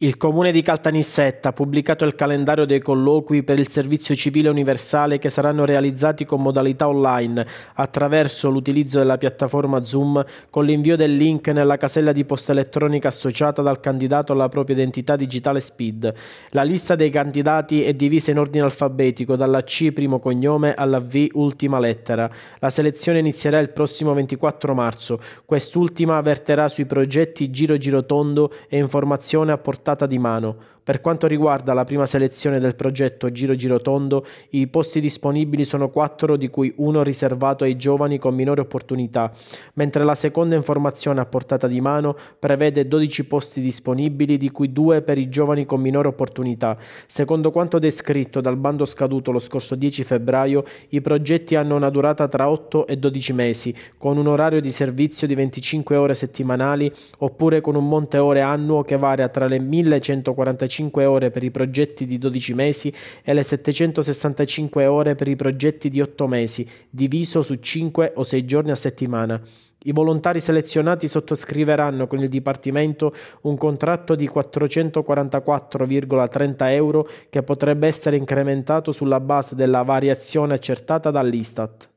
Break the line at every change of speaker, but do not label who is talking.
Il Comune di Caltanissetta ha pubblicato il calendario dei colloqui per il servizio civile universale che saranno realizzati con modalità online attraverso l'utilizzo della piattaforma Zoom con l'invio del link nella casella di posta elettronica associata dal candidato alla propria identità digitale SPID. La lista dei candidati è divisa in ordine alfabetico dalla C primo cognome alla V ultima lettera. La selezione inizierà il prossimo 24 marzo. Quest'ultima verterà sui progetti Giro Giro Tondo e informazione a portata portata di mano per quanto riguarda la prima selezione del progetto Giro Giro Tondo, i posti disponibili sono 4 di cui uno riservato ai giovani con minore opportunità, mentre la seconda informazione a portata di mano prevede 12 posti disponibili di cui 2 per i giovani con minore opportunità. Secondo quanto descritto dal bando scaduto lo scorso 10 febbraio, i progetti hanno una durata tra 8 e 12 mesi, con un orario di servizio di 25 ore settimanali oppure con un monte ore annuo che varia tra le 1145 5 ore per i progetti di 12 mesi e le 765 ore per i progetti di 8 mesi, diviso su 5 o 6 giorni a settimana. I volontari selezionati sottoscriveranno con il Dipartimento un contratto di 444,30 euro che potrebbe essere incrementato sulla base della variazione accertata dall'Istat.